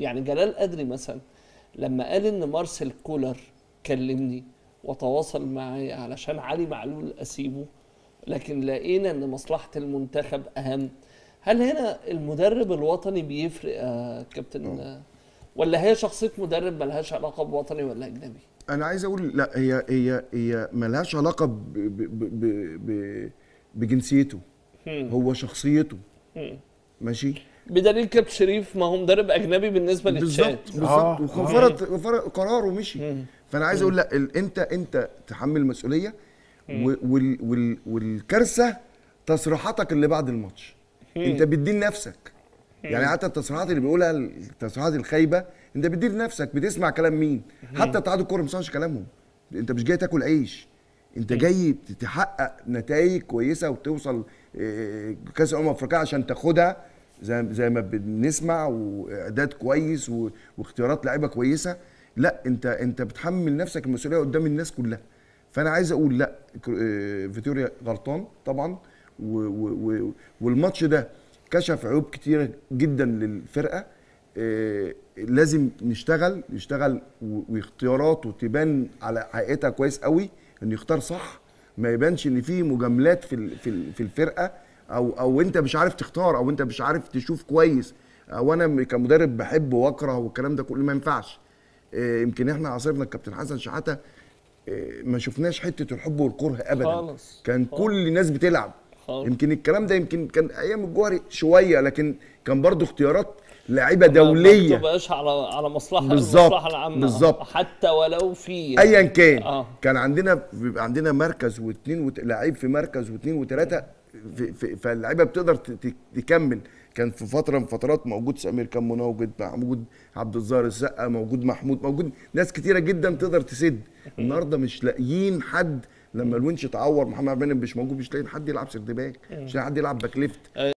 يعني جلال قدري مثلا لما قال ان مارسيل كولر كلمني وتواصل معي علشان علي معلول اسيبه لكن لقينا ان مصلحه المنتخب اهم هل هنا المدرب الوطني بيفرق يا كابتن أه. ولا هي شخصيه مدرب ملهاش علاقه بوطني ولا اجنبي انا عايز اقول لا هي هي هي ملهاش علاقه ب ب ب ب بجنسيته هو شخصيته ماشي بدليل كابتن شريف ما هو مدرب اجنبي بالنسبه للتشاد بالظبط آه. وفرض آه. قرار ومشي فانا عايز اقول لا انت انت تحمل المسؤوليه وال وال والكارثه تصريحاتك اللي بعد الماتش انت بتدي لنفسك يعني حتى التصريحات اللي بيقولها التصريحات الخايبه انت بتدي لنفسك بتسمع كلام مين حتى اتحاد الكوره ما بيسمعش كلامهم انت مش جاي تاكل عيش انت جاي تحقق نتائج كويسه وتوصل آه، كاس الامم الافريقيه عشان تاخدها زي زي ما بنسمع واعداد كويس واختيارات لعيبه كويسه لا انت انت بتحمل نفسك المسؤوليه قدام الناس كلها فانا عايز اقول لا آه، فيتوريا غلطان طبعا والماتش ده كشف عيوب كتيره جدا للفرقه آه، لازم نشتغل نشتغل واختياراته تبان على حقيقتها كويس قوي ان يختار صح ما يبانش ان في مجاملات في في الفرقه او او انت مش عارف تختار او انت مش عارف تشوف كويس او آه، انا كمدرب بحب واكره والكلام ده كله ما ينفعش آه، يمكن احنا عاصرنا الكابتن حسن شحاته آه، ما شفناش حته الحب والكره ابدا خالص كان خالص. كل الناس بتلعب خالص. يمكن الكلام ده يمكن كان ايام الجوهري شويه لكن كان برضو اختيارات لعيبه دوليه ما تبقاش على على مصلحه المصلحه العامه بالظبط حتى ولو في يعني. ايا كان آه. كان عندنا بيبقى عندنا مركز واثنين وت... لعيب في مركز واثنين وثلاثه فاللعيبه بتقدر تكمل كان في فتره من فترات موجود سمير كان موجود موجود عبد الظاهر السقا موجود محمود موجود ناس كتيره جدا تقدر تسد النهارده مش لاقيين حد لما الونش اتعور محمد عبد المنعم مش موجود مش لاقيين حد يلعب سيرد باك أيوه. مش لاقيين حد يلعب باك ليفت أيوه.